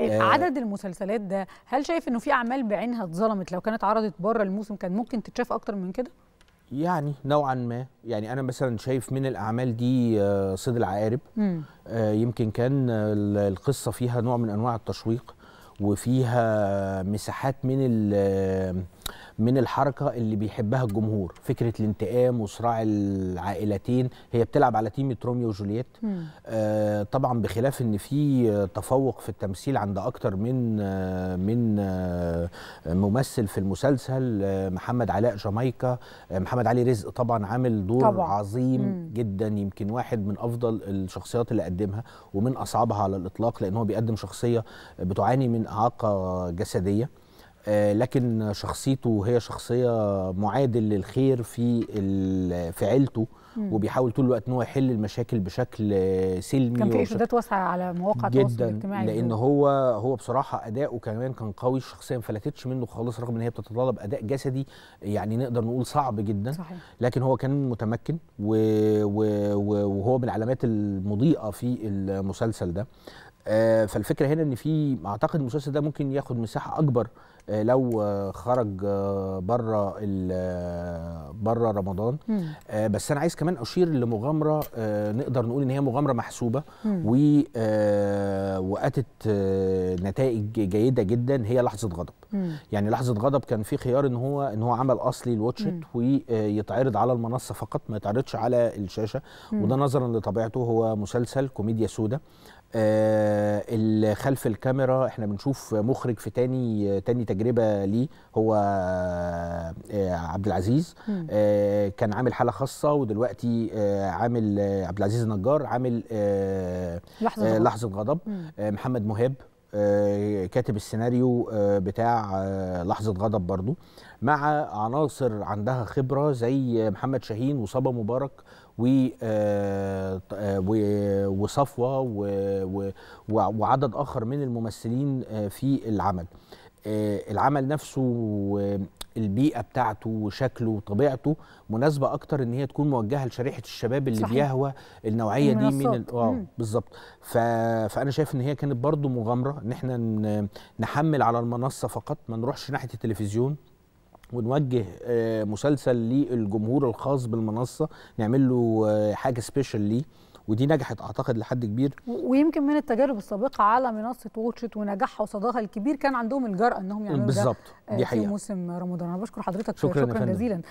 إيه، آه. عدد المسلسلات ده هل شايف انه في اعمال بعينها اتظلمت لو كانت عرضت بره الموسم كان ممكن تتشاف اكتر من كده يعني نوعا ما يعني انا مثلا شايف من الاعمال دي آه، صيد العقارب آه، يمكن كان القصه فيها نوع من انواع التشويق وفيها مساحات من من الحركه اللي بيحبها الجمهور فكره الانتقام وصراع العائلتين هي بتلعب على تيمه روميو وجولييت آه طبعا بخلاف ان في تفوق في التمثيل عند اكتر من آه من آه ممثل في المسلسل آه محمد علاء جامايكا آه محمد علي رزق طبعا عامل دور طبعا. عظيم مم. جدا يمكن واحد من افضل الشخصيات اللي قدمها ومن اصعبها على الاطلاق لان هو بيقدم شخصيه بتعاني من اعاقه جسديه آه، لكن شخصيته هي شخصيه معادل للخير في في عيلته وبيحاول طول الوقت ان هو يحل المشاكل بشكل سلمي كان في اشادات واسعه على مواقع التواصل الاجتماعي لان هو هو بصراحه اداؤه كمان كان قوي الشخصيه ما فلتتش منه خالص رغم ان هي بتتطلب اداء جسدي يعني نقدر نقول صعب جدا صحيح. لكن هو كان متمكن و... و... وهو من العلامات المضيئه في المسلسل ده آه، فالفكره هنا ان في اعتقد المسلسل ده ممكن ياخد مساحه اكبر آه، لو آه، خرج بره آه، بره رمضان بس انا عايز كمان اشير لمغامره نقدر نقول ان هي مغامره محسوبه واتت نتائج جيده جدا هي لحظه غضب يعني لحظه غضب كان في خيار ان هو ان هو عمل اصلي الواتشت ويتعرض على المنصه فقط ما يتعرضش على الشاشه وده نظرا لطبيعته هو مسلسل كوميديا سودا آه خلف الكاميرا احنا بنشوف مخرج في تاني تاني تجربه ليه هو آه، عبد العزيز آه، كان عامل حاله خاصه ودلوقتي آه، عامل عبد العزيز النجار عامل لحظه غضب, لحظة غضب. محمد مهاب كاتب السيناريو بتاع لحظة غضب برضو مع عناصر عندها خبرة زي محمد شاهين وصبا مبارك وصفوة وعدد آخر من الممثلين في العمل آه، العمل نفسه والبيئه بتاعته وشكله وطبيعته مناسبه اكتر ان هي تكون موجهه لشريحه الشباب اللي صحيح. بيهوى النوعيه دي من اه بالظبط ف... فانا شايف ان هي كانت برضو مغامره ان احنا نحمل على المنصه فقط ما نروحش ناحيه التلفزيون ونوجه آه، مسلسل للجمهور الخاص بالمنصه نعمل له آه، حاجه سبيشال ليه ودي نجحت اعتقد لحد كبير ويمكن من التجارب السابقه على منصه واتشت ونجاحها وصداها الكبير كان عندهم الجرأه انهم يعملوا بالظبط آه، في موسم رمضان انا بشكر حضرتك شكرا, شكرا جزيلا